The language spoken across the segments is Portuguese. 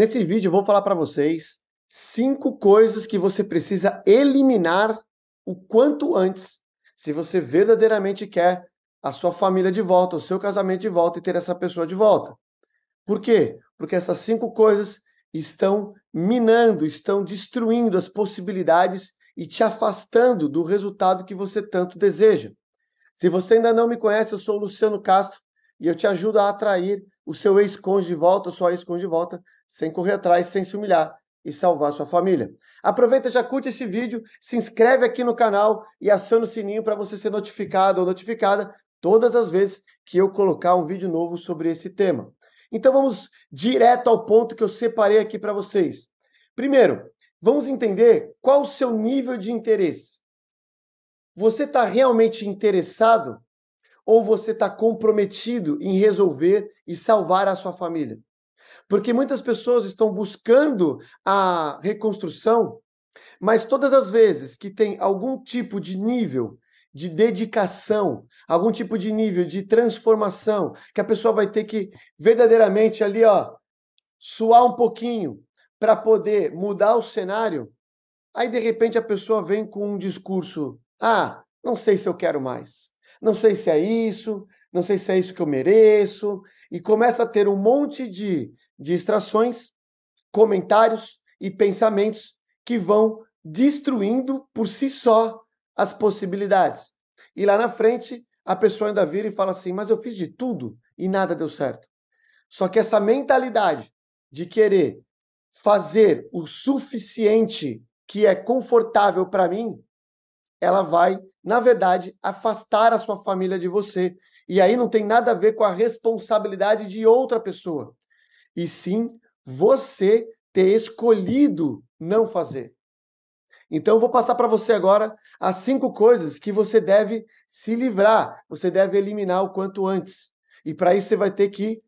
Nesse vídeo eu vou falar para vocês cinco coisas que você precisa eliminar o quanto antes, se você verdadeiramente quer a sua família de volta, o seu casamento de volta e ter essa pessoa de volta. Por quê? Porque essas cinco coisas estão minando, estão destruindo as possibilidades e te afastando do resultado que você tanto deseja. Se você ainda não me conhece, eu sou o Luciano Castro e eu te ajudo a atrair o seu ex-cônjuge de volta, a sua ex-cônjuge de volta, sem correr atrás, sem se humilhar e salvar sua família. Aproveita, já curte esse vídeo, se inscreve aqui no canal e aciona o sininho para você ser notificado ou notificada todas as vezes que eu colocar um vídeo novo sobre esse tema. Então vamos direto ao ponto que eu separei aqui para vocês. Primeiro, vamos entender qual o seu nível de interesse. Você está realmente interessado ou você está comprometido em resolver e salvar a sua família? Porque muitas pessoas estão buscando a reconstrução, mas todas as vezes que tem algum tipo de nível de dedicação, algum tipo de nível de transformação, que a pessoa vai ter que verdadeiramente ali, ó, suar um pouquinho para poder mudar o cenário. Aí de repente a pessoa vem com um discurso: "Ah, não sei se eu quero mais. Não sei se é isso, não sei se é isso que eu mereço" e começa a ter um monte de distrações, comentários e pensamentos que vão destruindo por si só as possibilidades. E lá na frente, a pessoa ainda vira e fala assim: Mas eu fiz de tudo e nada deu certo. Só que essa mentalidade de querer fazer o suficiente que é confortável para mim, ela vai, na verdade, afastar a sua família de você. E aí não tem nada a ver com a responsabilidade de outra pessoa e sim você ter escolhido não fazer. Então eu vou passar para você agora as cinco coisas que você deve se livrar, você deve eliminar o quanto antes. E para isso você vai ter que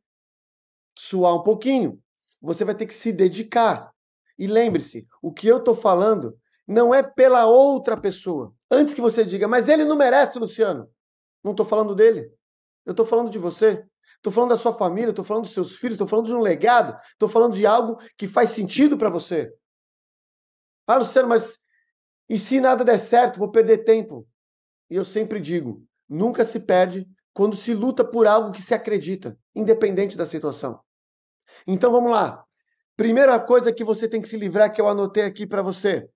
suar um pouquinho, você vai ter que se dedicar. E lembre-se, o que eu estou falando não é pela outra pessoa. Antes que você diga, mas ele não merece, Luciano. Não estou falando dele. Eu estou falando de você. Tô falando da sua família, tô falando dos seus filhos, tô falando de um legado, tô falando de algo que faz sentido para você. Ah, Luciano, mas e se nada der certo, vou perder tempo? E eu sempre digo: nunca se perde quando se luta por algo que se acredita, independente da situação. Então vamos lá. Primeira coisa que você tem que se livrar, que eu anotei aqui para você: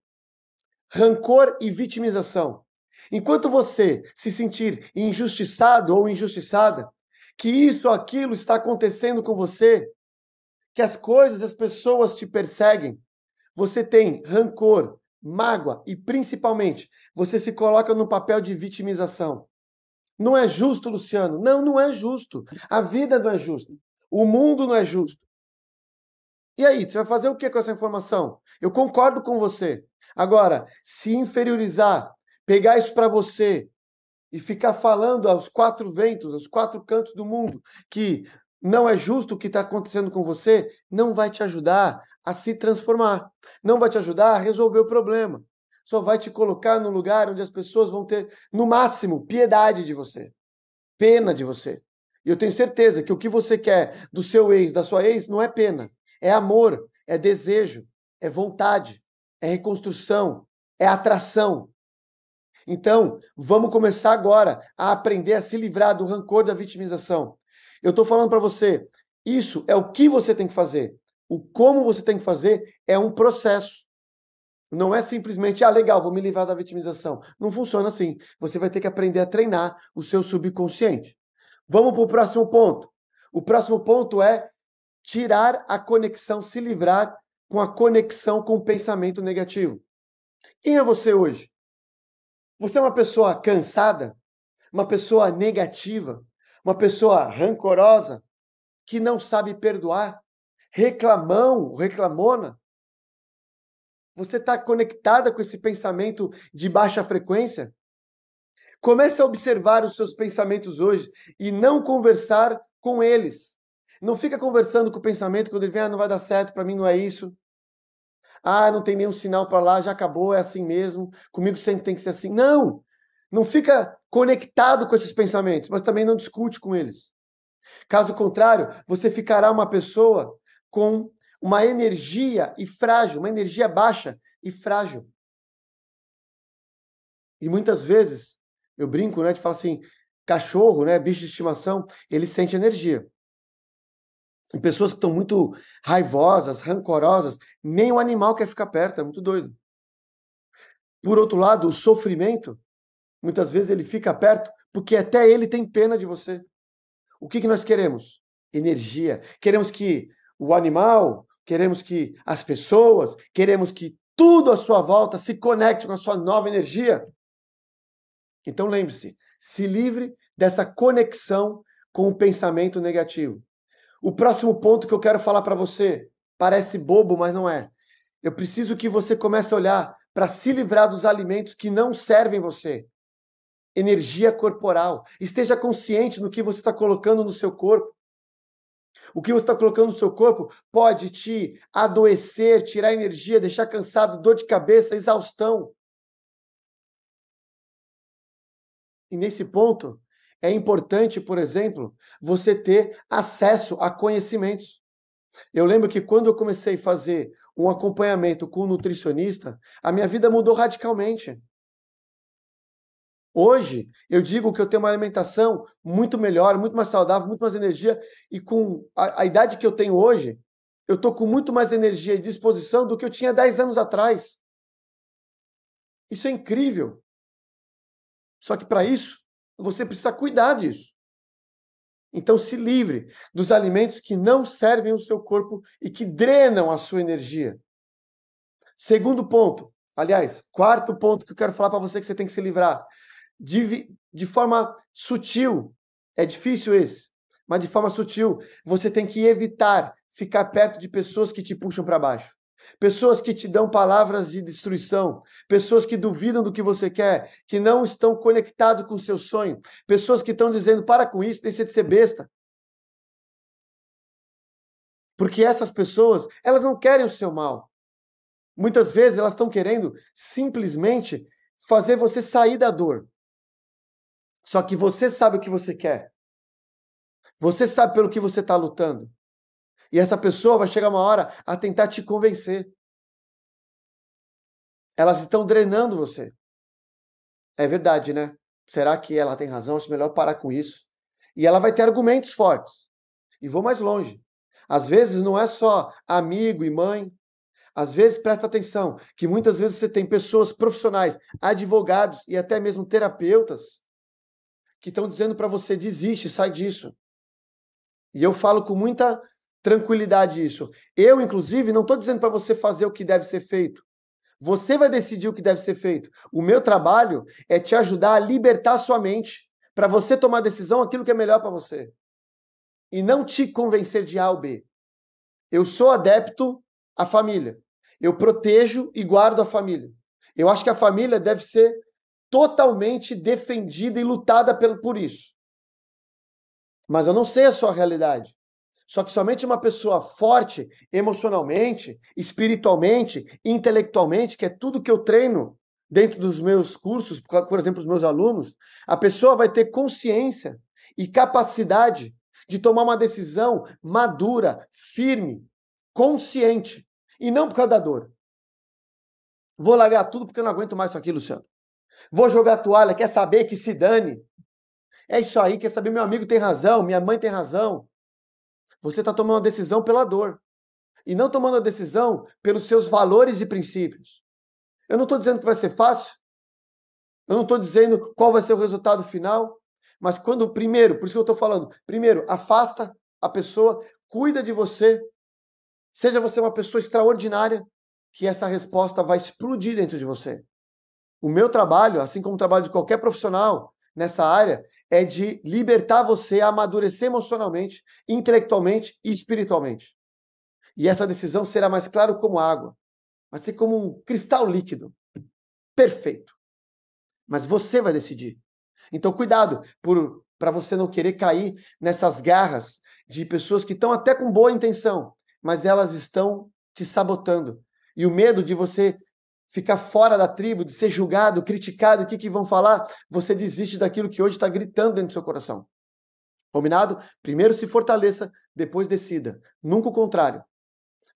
rancor e vitimização. Enquanto você se sentir injustiçado ou injustiçada, que isso, aquilo está acontecendo com você, que as coisas, as pessoas te perseguem. Você tem rancor, mágoa e principalmente você se coloca no papel de vitimização. Não é justo, Luciano. Não, não é justo. A vida não é justa. O mundo não é justo. E aí, você vai fazer o que com essa informação? Eu concordo com você. Agora, se inferiorizar, pegar isso para você, e ficar falando aos quatro ventos, aos quatro cantos do mundo, que não é justo o que está acontecendo com você, não vai te ajudar a se transformar, não vai te ajudar a resolver o problema. Só vai te colocar num lugar onde as pessoas vão ter, no máximo, piedade de você, pena de você. E eu tenho certeza que o que você quer do seu ex, da sua ex, não é pena, é amor, é desejo, é vontade, é reconstrução, é atração, então, vamos começar agora a aprender a se livrar do rancor da vitimização. Eu estou falando para você, isso é o que você tem que fazer. O como você tem que fazer é um processo. Não é simplesmente, ah, legal, vou me livrar da vitimização. Não funciona assim. Você vai ter que aprender a treinar o seu subconsciente. Vamos para o próximo ponto. O próximo ponto é tirar a conexão, se livrar com a conexão com o pensamento negativo. Quem é você hoje? Você é uma pessoa cansada, uma pessoa negativa, uma pessoa rancorosa, que não sabe perdoar, reclamão, reclamona. Você está conectada com esse pensamento de baixa frequência? Comece a observar os seus pensamentos hoje e não conversar com eles. Não fica conversando com o pensamento quando ele vem, ah, não vai dar certo, para mim não é isso. Ah, não tem nenhum sinal para lá, já acabou, é assim mesmo. Comigo sempre tem que ser assim. Não! Não fica conectado com esses pensamentos, mas também não discute com eles. Caso contrário, você ficará uma pessoa com uma energia e frágil, uma energia baixa e frágil. E muitas vezes, eu brinco, né, de falar assim, cachorro, né, bicho de estimação, ele sente energia. Em pessoas que estão muito raivosas, rancorosas, nem o animal quer ficar perto, é muito doido. Por outro lado, o sofrimento, muitas vezes ele fica perto porque até ele tem pena de você. O que, que nós queremos? Energia. Queremos que o animal, queremos que as pessoas, queremos que tudo à sua volta se conecte com a sua nova energia. Então lembre-se, se livre dessa conexão com o pensamento negativo. O próximo ponto que eu quero falar para você parece bobo, mas não é. Eu preciso que você comece a olhar para se livrar dos alimentos que não servem você. Energia corporal. Esteja consciente no que você está colocando no seu corpo. O que você está colocando no seu corpo pode te adoecer, tirar energia, deixar cansado, dor de cabeça, exaustão. E nesse ponto, é importante, por exemplo, você ter acesso a conhecimentos. Eu lembro que quando eu comecei a fazer um acompanhamento com um nutricionista, a minha vida mudou radicalmente. Hoje, eu digo que eu tenho uma alimentação muito melhor, muito mais saudável, muito mais energia, e com a, a idade que eu tenho hoje, eu estou com muito mais energia e disposição do que eu tinha 10 anos atrás. Isso é incrível. Só que para isso, você precisa cuidar disso. Então se livre dos alimentos que não servem o seu corpo e que drenam a sua energia. Segundo ponto, aliás, quarto ponto que eu quero falar para você que você tem que se livrar. De, de forma sutil, é difícil esse, mas de forma sutil, você tem que evitar ficar perto de pessoas que te puxam para baixo pessoas que te dão palavras de destruição, pessoas que duvidam do que você quer, que não estão conectados com o seu sonho, pessoas que estão dizendo: para com isso, deixa de ser besta. Porque essas pessoas, elas não querem o seu mal. Muitas vezes elas estão querendo simplesmente fazer você sair da dor. Só que você sabe o que você quer. Você sabe pelo que você está lutando. E essa pessoa vai chegar uma hora a tentar te convencer. Elas estão drenando você. É verdade, né? Será que ela tem razão? Acho melhor parar com isso. E ela vai ter argumentos fortes. E vou mais longe. Às vezes não é só amigo e mãe. Às vezes presta atenção que muitas vezes você tem pessoas profissionais, advogados e até mesmo terapeutas que estão dizendo para você desiste, sai disso. E eu falo com muita tranquilidade isso. Eu, inclusive, não estou dizendo para você fazer o que deve ser feito. Você vai decidir o que deve ser feito. O meu trabalho é te ajudar a libertar a sua mente para você tomar decisão aquilo que é melhor para você. E não te convencer de A ou B. Eu sou adepto à família. Eu protejo e guardo a família. Eu acho que a família deve ser totalmente defendida e lutada por isso. Mas eu não sei a sua realidade. Só que somente uma pessoa forte emocionalmente, espiritualmente, intelectualmente, que é tudo que eu treino dentro dos meus cursos, por exemplo, os meus alunos, a pessoa vai ter consciência e capacidade de tomar uma decisão madura, firme, consciente e não por causa da dor. Vou largar tudo porque eu não aguento mais isso aqui, Luciano. Vou jogar a toalha, quer saber que se dane. É isso aí, quer saber, meu amigo tem razão, minha mãe tem razão. Você está tomando uma decisão pela dor. E não tomando a decisão pelos seus valores e princípios. Eu não estou dizendo que vai ser fácil. Eu não estou dizendo qual vai ser o resultado final. Mas quando, primeiro, por isso que eu estou falando, primeiro, afasta a pessoa, cuida de você. Seja você uma pessoa extraordinária, que essa resposta vai explodir dentro de você. O meu trabalho, assim como o trabalho de qualquer profissional, nessa área é de libertar você a amadurecer emocionalmente, intelectualmente e espiritualmente. E essa decisão será mais claro como água, vai ser como um cristal líquido, perfeito. Mas você vai decidir. Então cuidado para você não querer cair nessas garras de pessoas que estão até com boa intenção, mas elas estão te sabotando. E o medo de você ficar fora da tribo, de ser julgado, criticado, o que, que vão falar, você desiste daquilo que hoje está gritando dentro do seu coração. Combinado? Primeiro se fortaleça, depois decida. Nunca o contrário.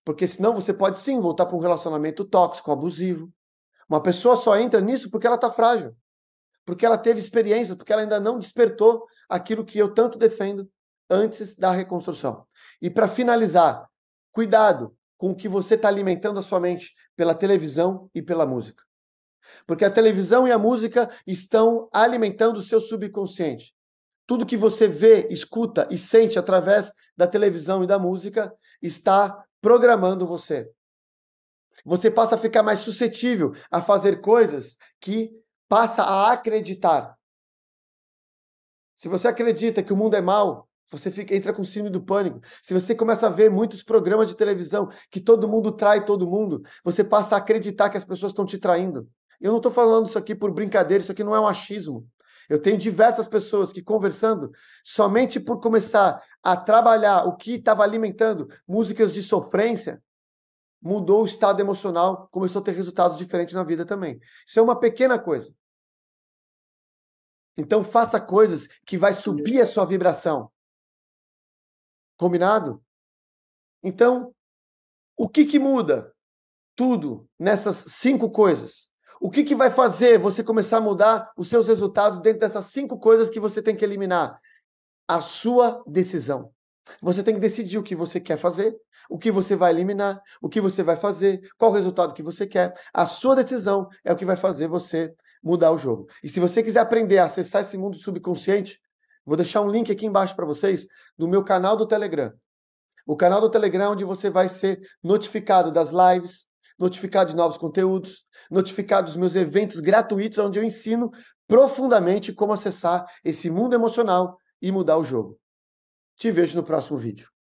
Porque senão você pode sim voltar para um relacionamento tóxico, abusivo. Uma pessoa só entra nisso porque ela está frágil. Porque ela teve experiência, porque ela ainda não despertou aquilo que eu tanto defendo antes da reconstrução. E para finalizar, cuidado com o que você está alimentando a sua mente pela televisão e pela música. Porque a televisão e a música estão alimentando o seu subconsciente. Tudo que você vê, escuta e sente através da televisão e da música está programando você. Você passa a ficar mais suscetível a fazer coisas que passa a acreditar. Se você acredita que o mundo é mau, você fica, entra com o síndrome do pânico. Se você começa a ver muitos programas de televisão que todo mundo trai todo mundo, você passa a acreditar que as pessoas estão te traindo. Eu não estou falando isso aqui por brincadeira, isso aqui não é um achismo. Eu tenho diversas pessoas que conversando, somente por começar a trabalhar o que estava alimentando músicas de sofrência, mudou o estado emocional, começou a ter resultados diferentes na vida também. Isso é uma pequena coisa. Então faça coisas que vai subir a sua vibração. Combinado? Então, o que, que muda tudo nessas cinco coisas? O que, que vai fazer você começar a mudar os seus resultados dentro dessas cinco coisas que você tem que eliminar? A sua decisão. Você tem que decidir o que você quer fazer, o que você vai eliminar, o que você vai fazer, qual o resultado que você quer. A sua decisão é o que vai fazer você mudar o jogo. E se você quiser aprender a acessar esse mundo subconsciente, vou deixar um link aqui embaixo para vocês do meu canal do Telegram. O canal do Telegram é onde você vai ser notificado das lives, notificado de novos conteúdos, notificado dos meus eventos gratuitos, onde eu ensino profundamente como acessar esse mundo emocional e mudar o jogo. Te vejo no próximo vídeo.